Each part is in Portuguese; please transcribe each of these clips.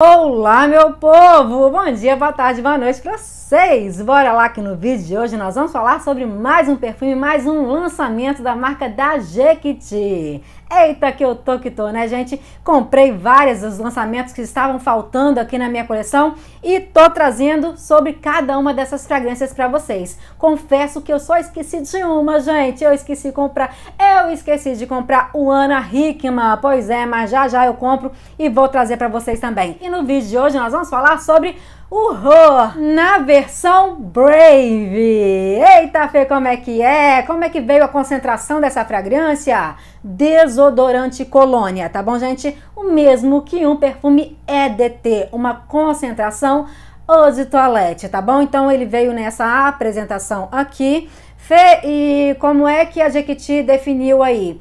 Olá, meu povo! Bom dia, boa tarde, boa noite para vocês! Bora lá que no vídeo de hoje nós vamos falar sobre mais um perfume, mais um lançamento da marca da Jequiti. Eita que eu tô que tô, né gente? Comprei várias dos lançamentos que estavam faltando aqui na minha coleção e tô trazendo sobre cada uma dessas fragrâncias para vocês. Confesso que eu só esqueci de uma, gente. Eu esqueci de comprar, eu esqueci de comprar o Ana Hickman. Pois é, mas já já eu compro e vou trazer para vocês também. E no vídeo de hoje nós vamos falar sobre Horror na versão Brave. Eita, Fê, como é que é? Como é que veio a concentração dessa fragrância? Desodorante Colônia, tá bom, gente? O mesmo que um perfume EDT, uma concentração ou de toilette, tá bom? Então ele veio nessa apresentação aqui. Fê, e como é que a Jequiti definiu aí?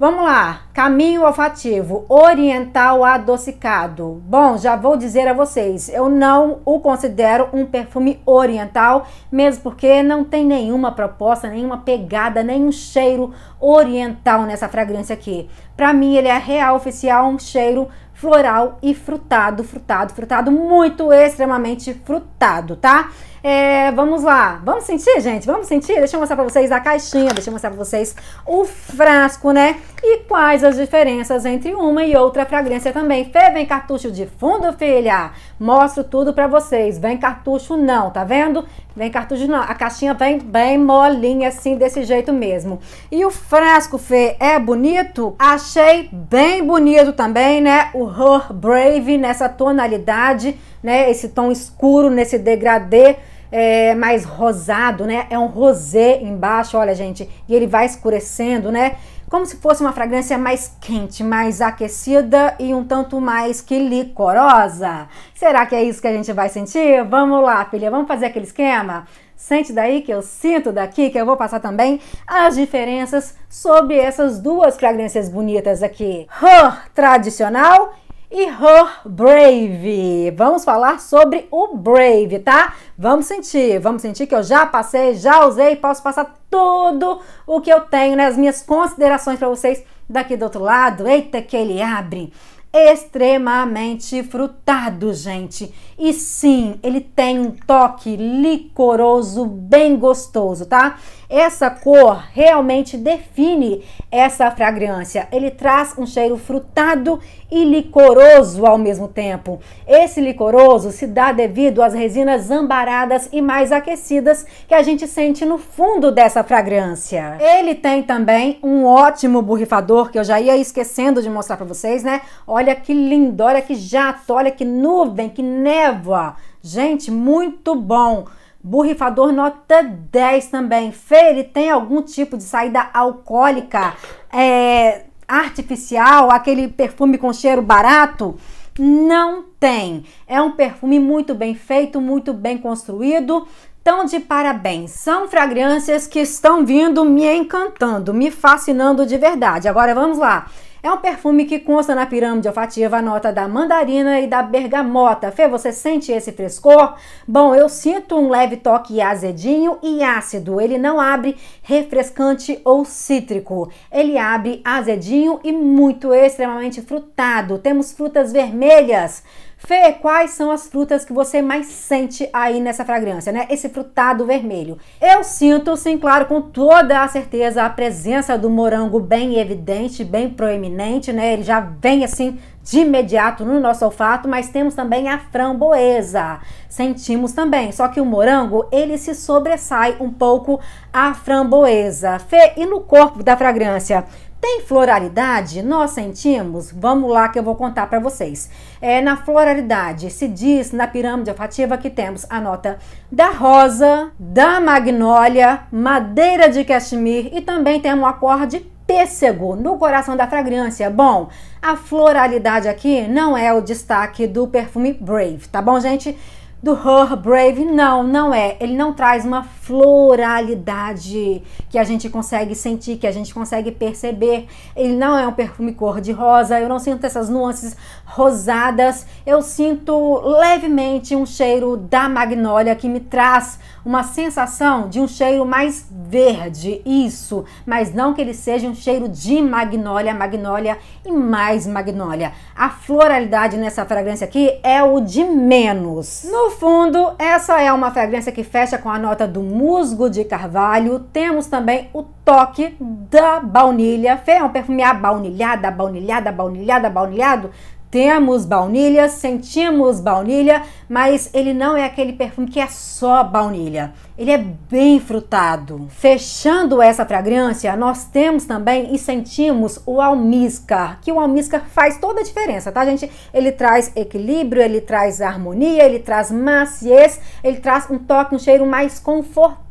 Vamos lá, caminho olfativo oriental adocicado. Bom, já vou dizer a vocês, eu não o considero um perfume oriental, mesmo porque não tem nenhuma proposta, nenhuma pegada, nenhum cheiro oriental nessa fragrância aqui. Para mim, ele é real, oficial, um cheiro floral e frutado, frutado, frutado, muito extremamente frutado, tá? É, vamos lá. Vamos sentir, gente? Vamos sentir? Deixa eu mostrar pra vocês a caixinha, deixa eu mostrar pra vocês o frasco, né? E quais as diferenças entre uma e outra fragrância também. Fê, vem cartucho de fundo, filha. Mostro tudo pra vocês. Vem cartucho não, tá vendo? Vem cartucho não. A caixinha vem bem molinha assim, desse jeito mesmo. E o frasco, Fê, é bonito? Achei bem bonito também, né? O Her Brave nessa tonalidade, né? Esse tom escuro, nesse degradê é, mais rosado, né? É um rosé embaixo, olha, gente. E ele vai escurecendo, né? Como se fosse uma fragrância mais quente, mais aquecida e um tanto mais que licorosa. Será que é isso que a gente vai sentir? Vamos lá, filha, vamos fazer aquele esquema? Sente daí que eu sinto daqui, que eu vou passar também as diferenças sobre essas duas fragrâncias bonitas aqui. Huh, tradicional e Her Brave. Vamos falar sobre o Brave, tá? Vamos sentir, vamos sentir que eu já passei, já usei, posso passar tudo o que eu tenho, né? As minhas considerações para vocês daqui do outro lado. Eita, que ele abre! Extremamente frutado, gente. E sim, ele tem um toque licoroso bem gostoso, tá? Essa cor realmente define essa fragrância. Ele traz um cheiro frutado e licoroso ao mesmo tempo. Esse licoroso se dá devido às resinas ambaradas e mais aquecidas que a gente sente no fundo dessa fragrância. Ele tem também um ótimo borrifador que eu já ia esquecendo de mostrar para vocês, né? Olha que lindo, olha que jato, olha que nuvem, que névoa. Gente, muito bom. Borrifador nota 10 também. Fê, ele tem algum tipo de saída alcoólica, é, artificial, aquele perfume com cheiro barato? Não tem. É um perfume muito bem feito, muito bem construído. Tão de parabéns. São fragrâncias que estão vindo me encantando, me fascinando de verdade. Agora vamos lá. É um perfume que consta na pirâmide olfativa a nota da mandarina e da bergamota. Fê, você sente esse frescor? Bom, eu sinto um leve toque azedinho e ácido. Ele não abre refrescante ou cítrico. Ele abre azedinho e muito extremamente frutado. Temos frutas vermelhas Fê, quais são as frutas que você mais sente aí nessa fragrância, né? Esse frutado vermelho. Eu sinto, sim, claro, com toda a certeza, a presença do morango bem evidente, bem proeminente, né? Ele já vem assim de imediato no nosso olfato, mas temos também a framboesa. Sentimos também, só que o morango, ele se sobressai um pouco à framboesa. Fê, e no corpo da fragrância? Tem floralidade? Nós sentimos? Vamos lá que eu vou contar para vocês. É, na floralidade se diz na pirâmide olfativa que temos a nota da rosa, da magnólia, madeira de cachemir e também temos um acorde pêssego no coração da fragrância. Bom, a floralidade aqui não é o destaque do perfume Brave, tá bom, gente? do Her Brave, não, não é. Ele não traz uma floralidade que a gente consegue sentir, que a gente consegue perceber. Ele não é um perfume cor de rosa, eu não sinto essas nuances rosadas. Eu sinto levemente um cheiro da magnólia que me traz uma sensação de um cheiro mais verde, isso, mas não que ele seja um cheiro de magnólia, magnólia e mais magnólia. A floralidade nessa fragrância aqui é o de menos. No fundo, essa é uma fragrância que fecha com a nota do musgo de carvalho. Temos também o toque da baunilha. Fê é um perfume abaunilhada, baunilhada, baunilhada, baunilhado temos baunilha, sentimos baunilha, mas ele não é aquele perfume que é só baunilha. Ele é bem frutado. Fechando essa fragrância, nós temos também e sentimos o almíscar, que o almíscar faz toda a diferença, tá, gente? Ele traz equilíbrio, ele traz harmonia, ele traz maciez, ele traz um toque, um cheiro mais confortável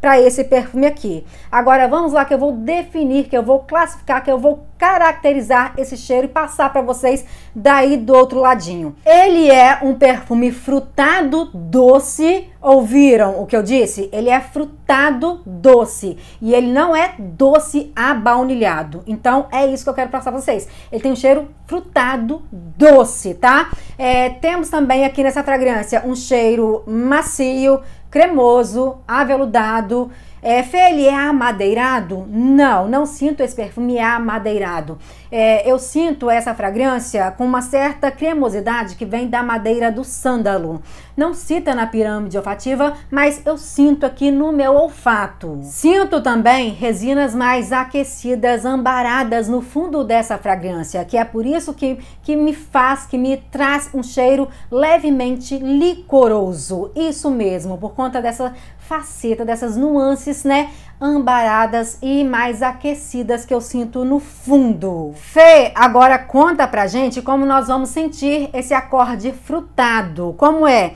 para esse perfume aqui. Agora vamos lá que eu vou definir, que eu vou classificar, que eu vou caracterizar esse cheiro e passar para vocês daí do outro ladinho. Ele é um perfume frutado doce. Ouviram o que eu disse? Ele é frutado doce e ele não é doce abaunilhado. Então é isso que eu quero passar para vocês. Ele tem um cheiro frutado doce, tá? É, temos também aqui nessa fragrância um cheiro macio, cremoso, aveludado. É, ele é amadeirado? Não, não sinto esse perfume amadeirado. É, eu sinto essa fragrância com uma certa cremosidade que vem da madeira do sândalo. Não cita na pirâmide olfativa, mas eu sinto aqui no meu olfato. Sinto também resinas mais aquecidas, ambaradas no fundo dessa fragrância, que é por isso que, que me faz, que me traz um cheiro levemente licoroso. Isso mesmo, por conta dessa faceta, dessas nuances, né? ambaradas e mais aquecidas que eu sinto no fundo. Fê, agora conta pra gente como nós vamos sentir esse acorde frutado. Como é?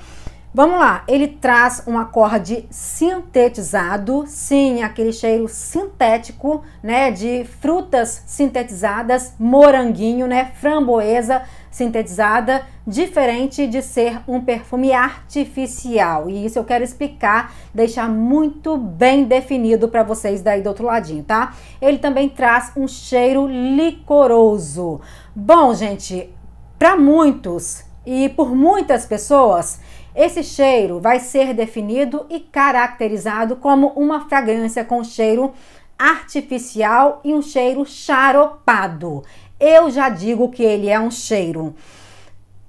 Vamos lá, ele traz um acorde sintetizado, sim, aquele cheiro sintético, né, de frutas sintetizadas, moranguinho, né, framboesa, sintetizada, diferente de ser um perfume artificial. E isso eu quero explicar, deixar muito bem definido para vocês daí do outro ladinho, tá? Ele também traz um cheiro licoroso. Bom, gente, para muitos e por muitas pessoas, esse cheiro vai ser definido e caracterizado como uma fragrância com cheiro artificial e um cheiro charopado eu já digo que ele é um cheiro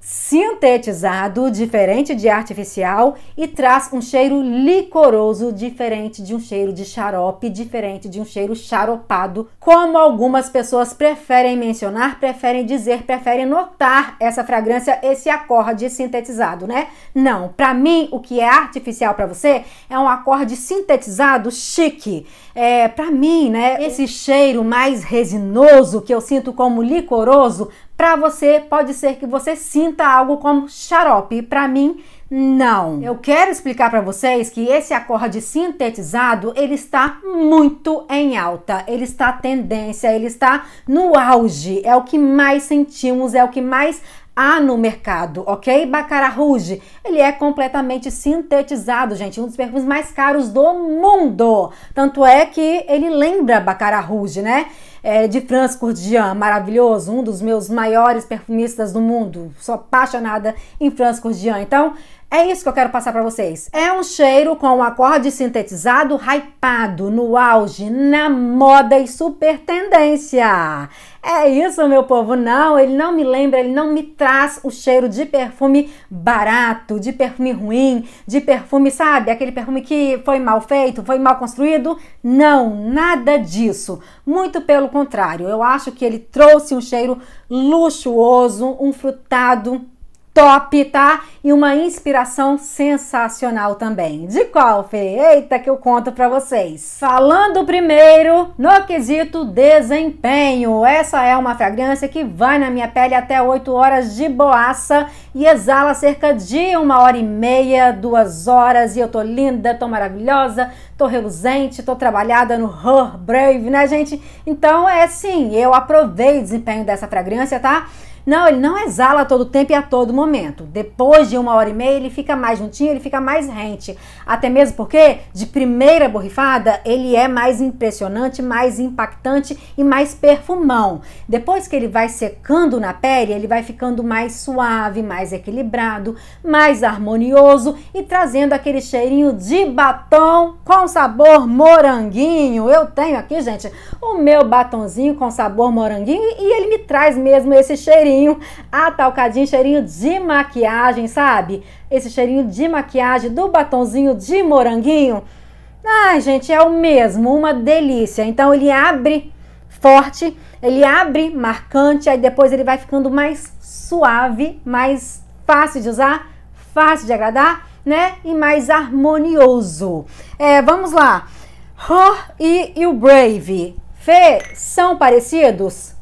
sintetizado, diferente de artificial, e traz um cheiro licoroso, diferente de um cheiro de xarope, diferente de um cheiro xaropado, como algumas pessoas preferem mencionar, preferem dizer, preferem notar essa fragrância, esse acorde sintetizado, né? Não, para mim o que é artificial para você é um acorde sintetizado chique. É, para mim, né, esse cheiro mais resinoso que eu sinto como licoroso, para você, pode ser que você sinta algo como xarope. Para mim, não. Eu quero explicar para vocês que esse acorde sintetizado, ele está muito em alta. Ele está tendência, ele está no auge. É o que mais sentimos, é o que mais há no mercado, ok? Baccarat Rouge, ele é completamente sintetizado, gente, um dos perfumes mais caros do mundo. Tanto é que ele lembra Baccarat Rouge, né? É, de Franz Courdian, maravilhoso, um dos meus maiores perfumistas do mundo. Sou apaixonada em Franz Courdian. Então, é isso que eu quero passar para vocês. É um cheiro com um acorde sintetizado hypado, no auge, na moda e super tendência. É isso, meu povo. Não, ele não me lembra, ele não me traz o cheiro de perfume barato, de perfume ruim, de perfume, sabe, aquele perfume que foi mal feito, foi mal construído. Não, nada disso. Muito pelo contrário, eu acho que ele trouxe um cheiro luxuoso, um frutado top, tá? E uma inspiração sensacional também. De qual, Fê? Eita que eu conto para vocês. Falando primeiro no quesito desempenho. Essa é uma fragrância que vai na minha pele até 8 horas de boaça e exala cerca de uma hora e meia, duas horas. E eu tô linda, tô maravilhosa, tô reluzente, tô trabalhada no Her Brave, né, gente? Então é sim, eu aprovei o desempenho dessa fragrância, tá? Não, ele não exala todo o tempo e a todo momento. Depois de uma hora e meia, ele fica mais juntinho, ele fica mais rente. Até mesmo porque, de primeira borrifada, ele é mais impressionante, mais impactante e mais perfumão. Depois que ele vai secando na pele, ele vai ficando mais suave, mais equilibrado, mais harmonioso e trazendo aquele cheirinho de batom com sabor moranguinho. Eu tenho aqui, gente, o meu batonzinho com sabor moranguinho e ele me traz mesmo esse cheirinho cheirinho atalcadinho, cheirinho de maquiagem, sabe? Esse cheirinho de maquiagem do batonzinho de moranguinho. Ai, gente, é o mesmo, uma delícia. Então ele abre forte, ele abre marcante, aí depois ele vai ficando mais suave, mais fácil de usar, fácil de agradar, né? E mais harmonioso. É, vamos lá. Ho e, e o Brave. Fê, são parecidos?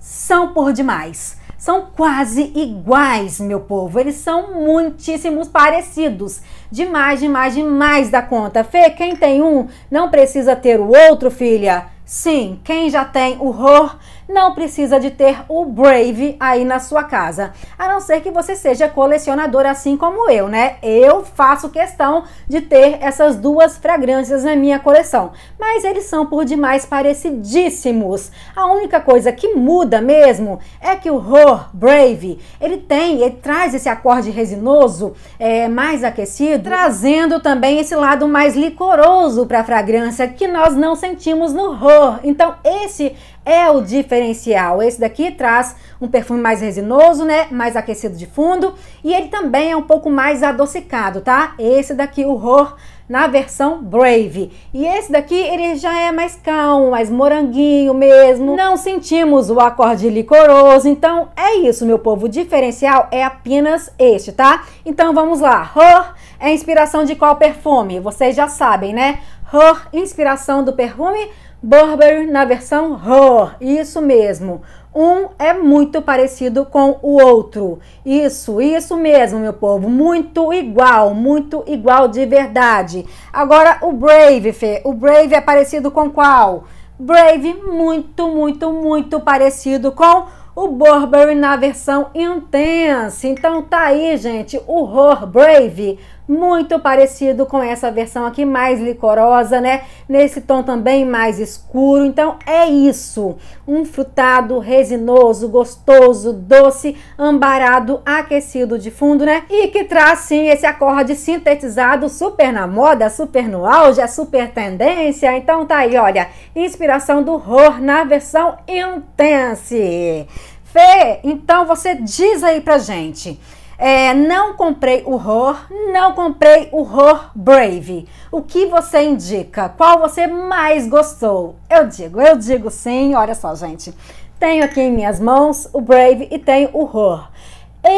São por demais são quase iguais, meu povo. Eles são muitíssimos parecidos. Demais, demais, demais da conta. Fê, quem tem um não precisa ter o outro, filha. Sim, quem já tem o horror não precisa de ter o Brave aí na sua casa. A não ser que você seja colecionador assim como eu, né? Eu faço questão de ter essas duas fragrâncias na minha coleção, mas eles são por demais parecidíssimos. A única coisa que muda mesmo é que o Roar Brave, ele tem, ele traz esse acorde resinoso, é, mais aquecido, trazendo também esse lado mais licoroso para a fragrância que nós não sentimos no Roar. Então esse é o diferencial. Esse daqui traz um perfume mais resinoso, né? Mais aquecido de fundo. E ele também é um pouco mais adocicado, tá? Esse daqui, o Ror, na versão Brave. E esse daqui, ele já é mais calmo, mais moranguinho mesmo. Não sentimos o acorde licoroso. Então, é isso, meu povo. O diferencial é apenas este, tá? Então, vamos lá. Ror é inspiração de qual perfume? Vocês já sabem, né? Her, inspiração do perfume Burberry na versão Raw, isso mesmo. Um é muito parecido com o outro. Isso, isso mesmo, meu povo. Muito igual, muito igual de verdade. Agora o Brave, Fê. O Brave é parecido com qual? Brave, muito, muito, muito parecido com o Burberry na versão Intense. Então tá aí, gente, o Horror Brave muito parecido com essa versão aqui mais licorosa, né? Nesse tom também mais escuro. Então é isso. Um frutado resinoso, gostoso, doce, ambarado, aquecido de fundo, né? E que traz sim esse acorde sintetizado super na moda, super no auge, super tendência. Então tá aí, olha, inspiração do horror na versão intense. Fê, então você diz aí pra gente, é, não comprei o Horror, não comprei o Horror Brave. O que você indica? Qual você mais gostou? Eu digo, eu digo sim. Olha só, gente. Tenho aqui em minhas mãos o Brave e tenho o Horror.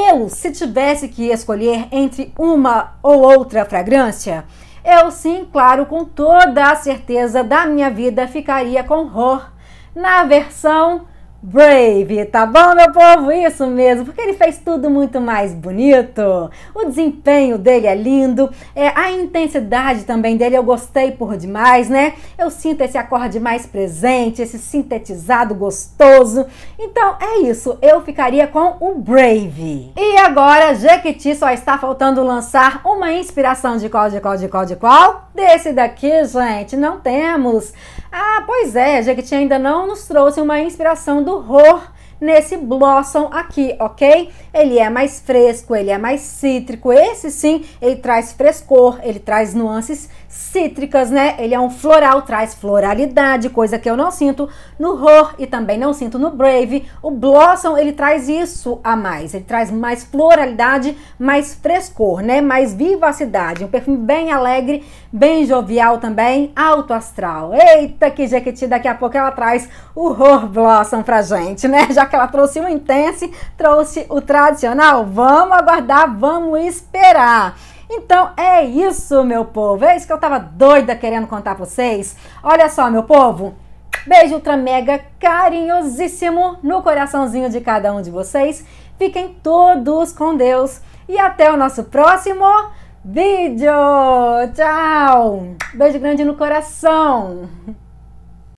Eu, se tivesse que escolher entre uma ou outra fragrância, eu sim, claro, com toda a certeza da minha vida ficaria com Horror na versão Brave, tá bom, meu povo? Isso mesmo, porque ele fez tudo muito mais bonito. O desempenho dele é lindo, é, a intensidade também dele eu gostei por demais, né? Eu sinto esse acorde mais presente, esse sintetizado gostoso. Então é isso, eu ficaria com o Brave. E agora, Jequiti só está faltando lançar uma inspiração de qual, de qual, de qual, de qual? Desse daqui, gente, não temos. Ah, pois é, Jequiti ainda não nos trouxe uma inspiração do horror nesse Blossom aqui, ok? Ele é mais fresco, ele é mais cítrico. Esse sim, ele traz frescor, ele traz nuances cítricas, né? Ele é um floral, traz floralidade, coisa que eu não sinto no Ror e também não sinto no Brave. O Blossom, ele traz isso a mais. Ele traz mais floralidade, mais frescor, né? Mais vivacidade. Um perfume bem alegre, bem jovial também, alto astral. Eita, que Jequiti, daqui a pouco ela traz o Ror Blossom pra gente, né? Já que ela trouxe o intense, trouxe o tradicional. Vamos aguardar, vamos esperar. Então é isso, meu povo. É isso que eu tava doida querendo contar pra vocês. Olha só, meu povo. Beijo ultra mega carinhosíssimo no coraçãozinho de cada um de vocês. Fiquem todos com Deus e até o nosso próximo vídeo. Tchau. Beijo grande no coração.